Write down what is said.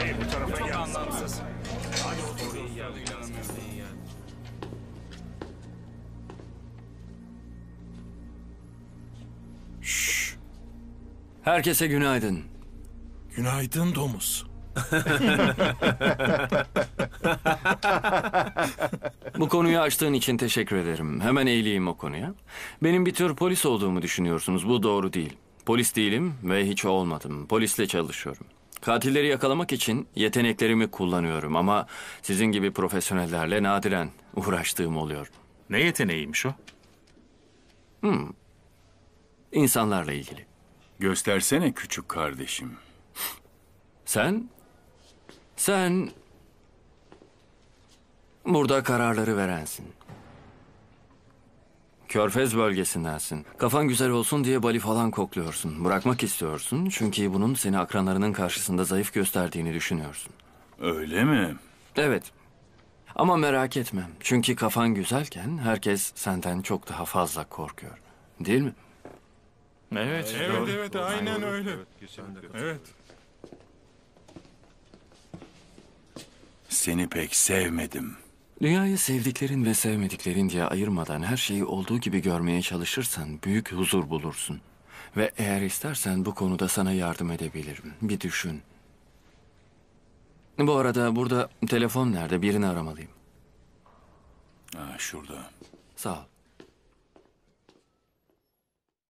Hayır bu tarafa Çok anlamsız. Hadi otur. İyi geldi. İyi geldi. Herkese günaydın. Günaydın domuz. Bu konuyu açtığın için teşekkür ederim. Hemen eğileyim o konuya. Benim bir tür polis olduğumu düşünüyorsunuz. Bu doğru değil. Polis değilim ve hiç olmadım. Polisle çalışıyorum. Katilleri yakalamak için yeteneklerimi kullanıyorum ama sizin gibi profesyonellerle nadiren uğraştığım oluyor. Ne yeteneğim şu? Hmm. İnsanlarla ilgili. Göstersene küçük kardeşim. Sen? Sen burada kararları verensin. Körfez bölgesindensin. Kafan güzel olsun diye bali falan kokluyorsun. Bırakmak istiyorsun çünkü bunun seni akranlarının karşısında zayıf gösterdiğini düşünüyorsun. Öyle mi? Evet. Ama merak etme. Çünkü kafan güzelken herkes senden çok daha fazla korkuyor. Değil mi? Evet. Evet, doğru. evet. Aynen öyle. Evet. Seni pek sevmedim. Dünyayı sevdiklerin ve sevmediklerin diye ayırmadan her şeyi olduğu gibi görmeye çalışırsan büyük huzur bulursun. Ve eğer istersen bu konuda sana yardım edebilirim. Bir düşün. Bu arada burada telefon nerede? Birini aramalıyım. Ha, şurada. Sağ ol.